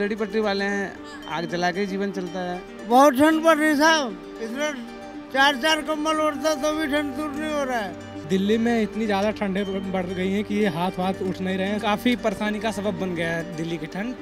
Ready पटरी वाले हैं आग जला के जीवन चलता है बहुत ठंड पड़ रही साहब इसमें चार चार कम्बल उड़ता तो भी ठंड दूर नहीं हो रहा है दिल्ली में इतनी ज़्यादा ठंडे बढ़ गई है कि ये हाथ वाथ उठ नहीं रहे हैं काफ़ी परेशानी का सबब बन गया है दिल्ली की ठंड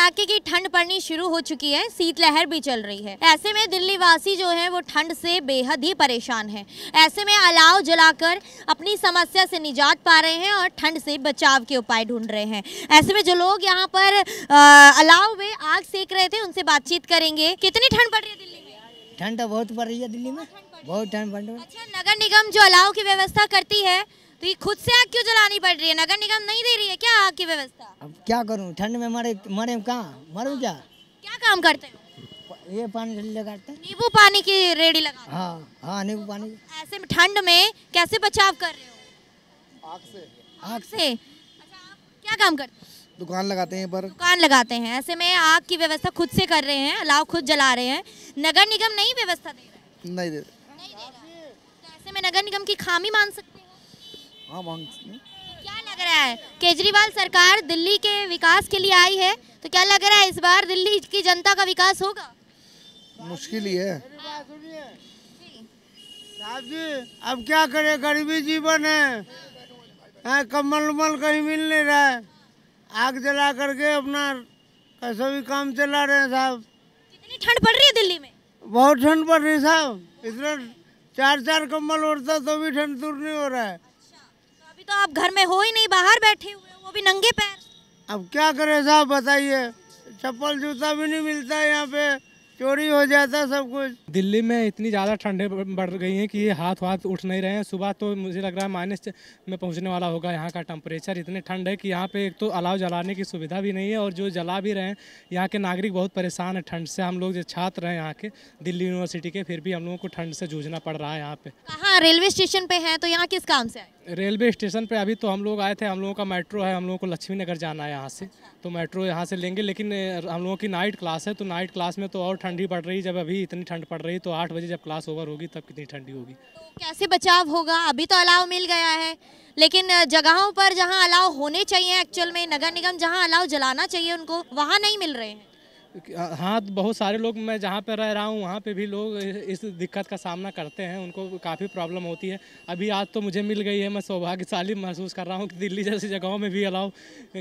कड़ाके की ठंड पड़नी शुरू हो चुकी है शीतलहर भी चल रही है ऐसे में दिल्ली वासी जो है वो ठंड से बेहद ही परेशान है ऐसे में अलाव जलाकर अपनी समस्या से निजात पा रहे हैं और ठंड से बचाव के उपाय ढूंढ रहे हैं ऐसे में जो लोग यहाँ पर अलाव में आग सेक रहे थे उनसे बातचीत करेंगे कितनी ठंड पड़ रही है दिल्ली में ठंड तो बहुत पड़ रही है दिल्ली में बहुत ठंड पड़ रही है अच्छा नगर निगम जो अलाव की व्यवस्था करती है तो ये खुद से आग क्यों जलानी पड़ रही है नगर निगम नहीं दे रही है क्या आग की व्यवस्था अब क्या करूँ ठंड में मरे मरे कहाँ मरू क्या क्या काम करते हो ये पानी लगाते हैं नींबू पानी की रेडी लगा हाँ हाँ नींबू पानी ऐसे में ठंड में कैसे बचाव कर रहे हो आग से आग से अच्छा आप क्या काम करते हैं दुकान लगाते हैं पर दुकान लगाते हैं ऐसे में आग की व्यवस्था खुद से कर रहे हैं अलाव खुद जला रहे हैं नगर निगम नहीं व्यवस्था दे रहा नहीं दे रहा नहीं दे रहा ऐसे में नगर निगम की खामी मान सकते हाँ मांग क्या लग रहा है केजरीवाल सरकार दिल्ली के विकास के लिए आई है तो क्या लग रहा है इस बार दिल्ली की जनता का विकास होगा मुश्किल ही है साहब जी अब क्या करें गरीबी जीवन है कम्बल उम्बल कहीं मिल नहीं रहा है आग जला करके अपना कैसा भी काम चला रहे हैं साहब कितनी ठंड पड़ रही है दिल्ली में बहुत ठंड पड़ रही है साहब इधर चार चार कम्बल उड़ता तो भी ठंड दूर नहीं हो रहा है तो आप घर में हो ही नहीं बाहर बैठे हुए वो भी नंगे पैर अब क्या करें साहब बताइए चप्पल जूता भी नहीं मिलता है यहाँ पे चोरी हो जाता सब कुछ दिल्ली में इतनी ज़्यादा ठंडे बढ़ गई हैं कि हाथ वाथ उठ नहीं रहे हैं सुबह तो मुझे लग रहा है माइनस में पहुंचने वाला होगा यहाँ का टेम्परेचर इतने ठंड है कि यहाँ पे एक तो अलाव जलाने की सुविधा भी नहीं है और जो जला भी रहे हैं यहाँ के नागरिक बहुत परेशान है ठंड से हम लोग जो छात्र हैं यहाँ के दिल्ली यूनिवर्सिटी के फिर भी हम लोगों को ठंड से जूझना पड़ रहा है यहाँ पे हाँ रेलवे स्टेशन पे है तो यहाँ किस काम से आए रेलवे स्टेशन पे अभी तो हम लोग आए थे हम लोगों का मेट्रो है हम लोगों को लक्ष्मी नगर जाना है यहाँ से तो मेट्रो यहाँ से लेंगे लेकिन हम लोगों की नाइट क्लास है तो नाइट क्लास में तो और ठंडी पड़ रही जब अभी इतनी ठंड पड़ रही तो आठ बजे जब क्लास ओवर होगी तब कितनी ठंडी होगी तो कैसे बचाव होगा अभी तो अलाव मिल गया है लेकिन जगहों पर जहाँ अलाव होने चाहिए एक्चुअल में नगर निगम जहाँ अलाव जलाना चाहिए उनको वहाँ नहीं मिल रहे हैं हाँ तो बहुत सारे लोग मैं जहाँ पर रह रहा हूँ वहाँ पे भी लोग इस दिक्कत का सामना करते हैं उनको काफ़ी प्रॉब्लम होती है अभी आज तो मुझे मिल गई है मैं सौभाग्यशाली महसूस कर रहा हूँ कि दिल्ली जैसी जगहों में भी अलाव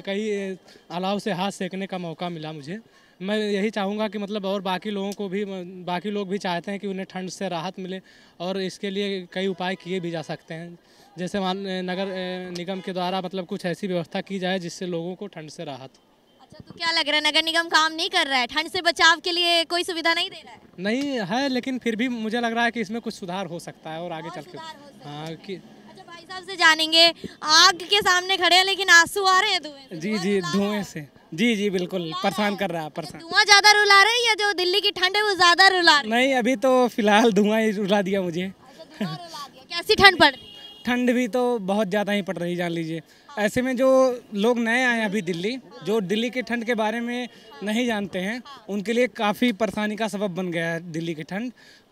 कहीं अलाव से हाथ सेकने का मौका मिला मुझे मैं यही चाहूँगा कि मतलब और बाकी लोगों को भी बाकी लोग भी चाहते हैं कि उन्हें ठंड से राहत मिले और इसके लिए कई उपाय किए भी जा सकते हैं जैसे मान नगर निगम के द्वारा मतलब कुछ ऐसी व्यवस्था की जाए जिससे लोगों को ठंड से राहत हो अच्छा तो क्या लग रहा है नगर निगम काम नहीं कर रहा है ठंड से बचाव के लिए कोई सुविधा नहीं दे रहा है नहीं है लेकिन फिर भी मुझे लग रहा है कि इसमें कुछ सुधार हो सकता है और आगे चल के हाँ, अच्छा, भाई साहब से जानेंगे आग के सामने खड़े हैं लेकिन आंसू आ रहे हैं धुएं जी जी धुएं से जी जी बिल्कुल परेशान कर रहा है अच्छा, परेशान धुआं ज्यादा रुला रहे हैं या जो दिल्ली की ठंड है वो ज्यादा रुला रहे नहीं अभी तो फिलहाल धुआं ही रुला दिया मुझे अच्छा, कैसी ठंड पड़ ठंड भी तो बहुत ज़्यादा ही पड़ रही जान लीजिए ऐसे में जो लोग नए आए हैं अभी दिल्ली जो दिल्ली के ठंड के बारे में नहीं जानते हैं उनके लिए काफ़ी परेशानी का सबब बन गया है दिल्ली की ठंड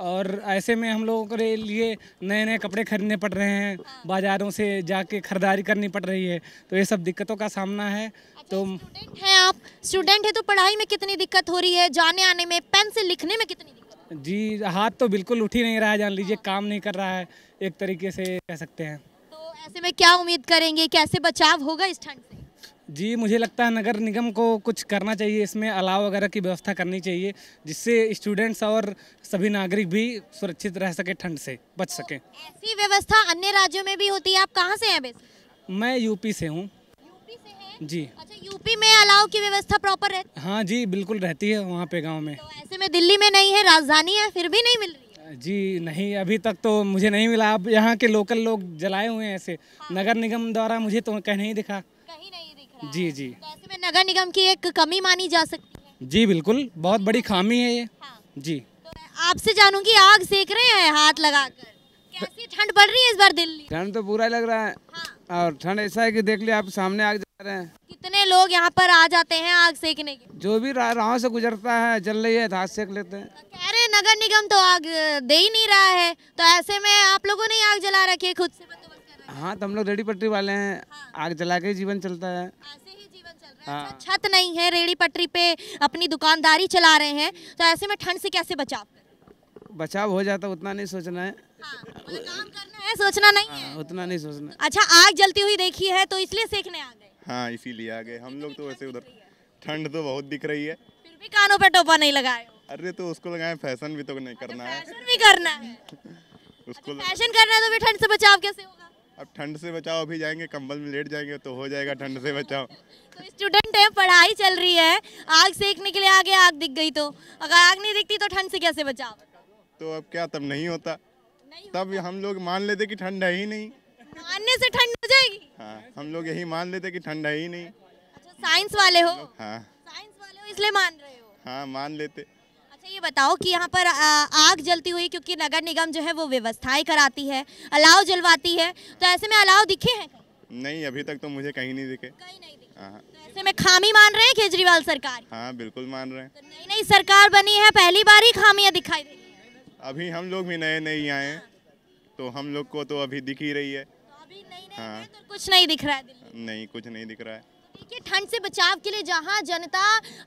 और ऐसे में हम लोगों के लिए नए नए कपड़े खरीदने पड़ रहे हैं बाज़ारों से जाके खरीदारी करनी पड़ रही है तो ये सब दिक्कतों का सामना है अच्छा, तो हैं आप स्टूडेंट हैं तो पढ़ाई में कितनी दिक्कत हो रही है जाने आने में पेन से लिखने में कितनी दिक्कत? जी हाथ तो बिल्कुल उठ ही नहीं रहा है जान लीजिए काम नहीं कर रहा है एक तरीके से कह सकते हैं ऐसे में क्या उम्मीद करेंगे कैसे बचाव होगा इस ठंड से जी मुझे लगता है नगर निगम को कुछ करना चाहिए इसमें अलाव वगैरह की व्यवस्था करनी चाहिए जिससे स्टूडेंट्स और सभी नागरिक भी सुरक्षित रह सके ठंड से बच सके ऐसी व्यवस्था अन्य राज्यों में भी होती है आप कहाँ से हैं बेस मैं यूपी से हूँ जी अच्छा यूपी में अलाव की व्यवस्था प्रॉपर रहती हाँ जी बिल्कुल रहती है वहाँ पे गाँव में तो ऐसे में दिल्ली में नहीं है राजधानी है फिर भी नहीं मिल रही जी नहीं अभी तक तो मुझे नहीं मिला अब यहाँ के लोकल लोग जलाए हुए हैं ऐसे हाँ। नगर निगम द्वारा मुझे तो कहीं नहीं दिखा कहीं नहीं दिख रहा जी जी तो में नगर निगम की एक कमी मानी जा सकती है जी बिल्कुल बहुत बड़ी खामी है ये हाँ। जी तो आपसे जानूंगी आग सेक रहे हैं हाथ लगा कर ठंड पड़ रही है इस बार दिल्ली ठंड तो पूरा लग रहा है और ठंड ऐसा है कि देख लिया आप सामने आग जला रहे हैं कितने लोग यहाँ पर आ जाते हैं आग सेकने के जो भी राह से गुजरता है जल रही है तो हाथ सेक लेते हैं कह रहे नगर निगम तो आग दे ही नहीं रहा है तो ऐसे में आप लोगों ने आग जला रखी है खुद से हाँ तो हम लोग रेडी पटरी वाले हैं हाँ। आग जला के जीवन चलता है हाँ। अच्छा छत नहीं है रेडी पटरी पे अपनी दुकानदारी चला रहे हैं तो ऐसे में ठंड से कैसे बचाव बचाव हो जाता उतना नहीं सोचना है हाँ, मतलब काम करना है सोचना नहीं हाँ, है उतना नहीं सोचना अच्छा आग जलती हुई देखी है तो इसलिए सीखने आ गए हाँ इसीलिए आ गए हम लोग तो वैसे उधर ठंड तो बहुत दिख रही है फिर भी कानों पे टोपा नहीं लगाए अरे तो उसको लगाए फैशन भी तो नहीं अच्छा, करना है फैशन भी करना है उसको अच्छा, तो- फैशन करना है तो भी ठंड से बचाव कैसे होगा अब ठंड से बचाओ भी जाएंगे कम्बल में लेट जाएंगे तो हो जाएगा ठंड से बचाओ तो स्टूडेंट है पढ़ाई चल रही है आग सेकने के लिए आगे आग दिख गई तो अगर आग नहीं दिखती तो ठंड से कैसे बचाओ तो अब क्या तब नहीं होता नहीं तब हम लोग मान लेते कि ठंडा ही नहीं मानने से ठंड हो जाएगी हाँ हम लोग यही मान लेते कि ठंडा ही नहीं अच्छा साइंस वाले हो हाँ साइंस वाले हो इसलिए मान रहे हो हाँ मान लेते अच्छा ये बताओ कि यहाँ पर आग जलती हुई क्योंकि नगर निगम जो है वो व्यवस्थाएं कराती है अलाव जलवाती है तो ऐसे में अलाव दिखे हैं नहीं अभी तक तो मुझे कहीं नहीं दिखे कहीं नहीं दिखे हाँ। तो ऐसे में खामी मान रहे हैं केजरीवाल सरकार हाँ बिल्कुल मान रहे हैं तो नई नई सरकार बनी है पहली बार ही खामियां दिखाई दे अभी हम लोग भी नए नए आए तो हम लोग को तो अभी दिख ही रही है तो हाँ। तो कुछ नहीं दिख रहा है नहीं कुछ नहीं दिख रहा है देखिए ठंड से बचाव के लिए जहां जनता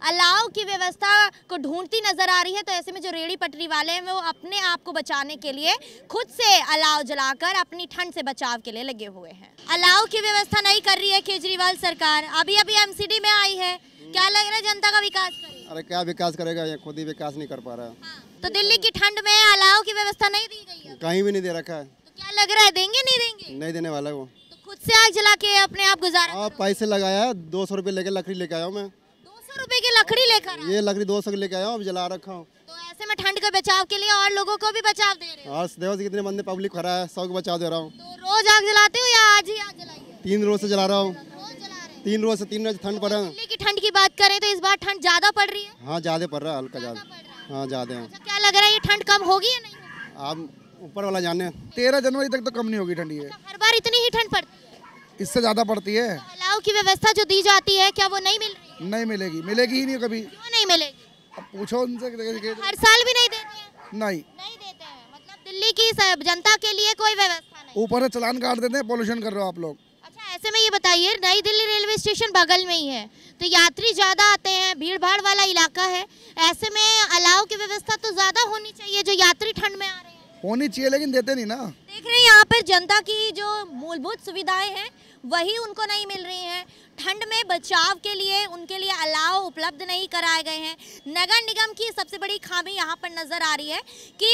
अलाव की व्यवस्था को ढूंढती नजर आ रही है तो ऐसे में जो रेड़ी पटरी वाले हैं वो अपने आप को बचाने के लिए खुद से अलाव जलाकर अपनी ठंड से बचाव के लिए लगे हुए हैं अलाव की व्यवस्था नहीं कर रही है केजरीवाल सरकार अभी अभी एमसीडी में आई है क्या लग रहा है जनता का विकास अरे क्या विकास करेगा ये खुद ही विकास नहीं कर पा रहा है हाँ। तो दिल्ली की ठंड में अलाव की व्यवस्था नहीं दी गई है कहीं भी नहीं दे रखा है तो क्या लग रहा है देंगे नहीं देंगे नहीं देने वाला वो तो खुद से आग जला के अपने आप गुजारा हाँ, पैसे लगाया है दो सौ रूपये लेके लकड़ी लेके आया हूँ मैं दो सौ रूपए की लकड़ी लेकर ये लकड़ी दो सौ लेके आया हूँ जला रखा हूँ तो ऐसे में ठंड के बचाव के लिए और लोगों को भी बचाव दे रहे हैं हाँ, देखो कितने बंदे पब्लिक खड़ा है सब को बचाव दे रहा हूँ तो रोज आग जलाते हो या आज ही आग जलाई तीन रोज से जला रहा हूँ तीन रोज से तीन रोज ठंड पड़ा की ठंड की बात करें तो इस बार ठंड ज्यादा पड़ रही है हाँ ज्यादा पड़ रहा है हल्का ज्यादा हाँ ज्यादा है अच्छा, क्या लग रहा है ये ठंड कम होगी या नहीं आप ऊपर वाला जाने तेरह जनवरी तक तो कम नहीं होगी ठंडी अच्छा, हर बार इतनी ही ठंड पड़ती है इससे ज्यादा पड़ती है तो अलाव की व्यवस्था जो दी जाती है क्या वो नहीं मिल नहीं मिलेगी मिलेगी ही नहीं कभी नहीं मिलेगी पूछो उनसे हर साल भी नहीं देते नहीं नहीं देते हैं मतलब दिल्ली की जनता के लिए कोई व्यवस्था नहीं ऊपर से चलान काट देते हैं पॉल्यूशन कर रहे हो आप लोग ऐसे में ये बताइए नई दिल्ली रेलवे स्टेशन बगल में ही है तो यात्री ज़्यादा आते हैं भीड़ भाड़ वाला इलाका है ऐसे में अलाव की व्यवस्था तो ज़्यादा होनी चाहिए जो यात्री ठंड में आ रहे हैं होनी चाहिए लेकिन देते नहीं ना देख रहे हैं यहाँ पर जनता की जो मूलभूत सुविधाएं हैं वही उनको नहीं मिल रही हैं ठंड में बचाव के लिए उनके लिए अलाव उपलब्ध नहीं कराए गए हैं नगर निगम की सबसे बड़ी खामी यहाँ पर नज़र आ रही है कि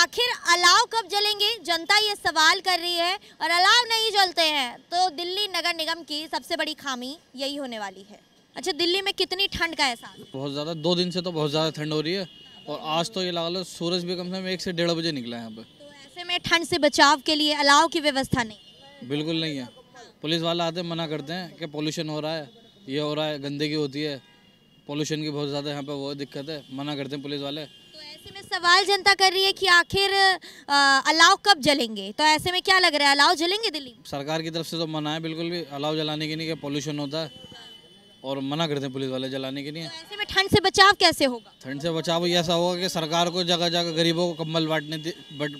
आखिर अलाव कब जलेंगे जनता ये सवाल कर रही है और अलाव नहीं चलते हैं तो दिल्ली नगर निगम की सबसे बड़ी खामी यही होने वाली है अच्छा दिल्ली में कितनी ठंड का एहसास बहुत ज़्यादा दो दिन से तो बहुत ज़्यादा ठंड हो रही है और आज तो ये लगा लो सूरज भी कम से कम एक से डेढ़ बजे निकला है यहाँ पे तो ऐसे में ठंड से बचाव के लिए अलाव की व्यवस्था नहीं बिल्कुल नहीं है पुलिस वाले आते मना करते हैं कि पोल्यूशन हो रहा है ये हो रहा है गंदगी होती है पोल्यूशन की बहुत ज़्यादा यहाँ पे वो दिक्कत है मना करते हैं पुलिस वाले ऐसे में सवाल जनता कर रही है कि आखिर अलाव कब जलेंगे तो ऐसे में क्या लग रहा है अलाव जलेंगे दिल्ली सरकार की तरफ से तो मना है बिल्कुल भी अलाव जलाने के लिए पॉल्यूशन होता है और मना करते हैं पुलिस वाले जलाने के लिए तो ऐसे में ठंड से बचाव कैसे होगा ठंड से बचाव ऐसा होगा कि सरकार को जगह जगह गरीबों को कम्बल बांटने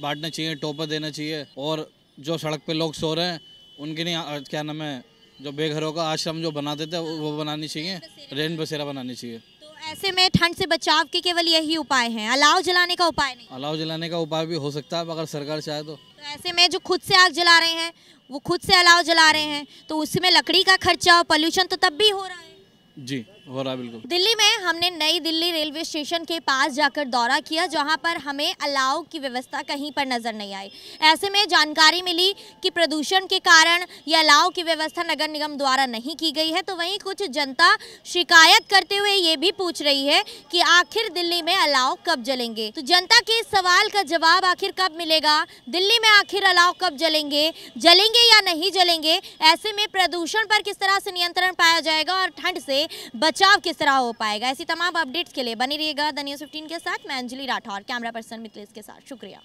बांटने चाहिए टोपर देना चाहिए और जो सड़क पे लोग सो रहे हैं उनके लिए क्या नाम है जो बेघरों का आश्रम जो बनाते थे वो बनानी चाहिए रेन बसेरा बनानी चाहिए ऐसे में ठंड से बचाव के केवल यही उपाय हैं अलाव जलाने का उपाय नहीं अलाव जलाने का उपाय भी हो सकता है अगर सरकार चाहे तो, तो ऐसे में जो खुद से आग जला रहे हैं वो खुद से अलाव जला रहे हैं तो उसमें लकड़ी का खर्चा और पॉल्यूशन तो तब भी हो रहा है जी बिल्कुल दिल्ली में हमने नई दिल्ली रेलवे स्टेशन के पास जाकर दौरा किया जहां पर हमें अलाव की व्यवस्था कहीं पर नज़र नहीं आई ऐसे में जानकारी मिली कि प्रदूषण के कारण यह अलाव की व्यवस्था नगर निगम द्वारा नहीं की गई है तो वहीं कुछ जनता शिकायत करते हुए ये भी पूछ रही है कि आखिर दिल्ली में अलाव कब जलेंगे तो जनता के इस सवाल का जवाब आखिर कब मिलेगा दिल्ली में आखिर अलाव कब जलेंगे जलेंगे या नहीं जलेंगे ऐसे में प्रदूषण पर किस तरह से नियंत्रण पाया जाएगा और ठंड से बच बचाव किस तरह हो पाएगा ऐसी तमाम अपडेट्स के लिए बनी रहिएगा द न्यूज़ फिफ्टीन के साथ मैं अंजलि राठौर कैमरा पर्सन मिथिलेश के साथ शुक्रिया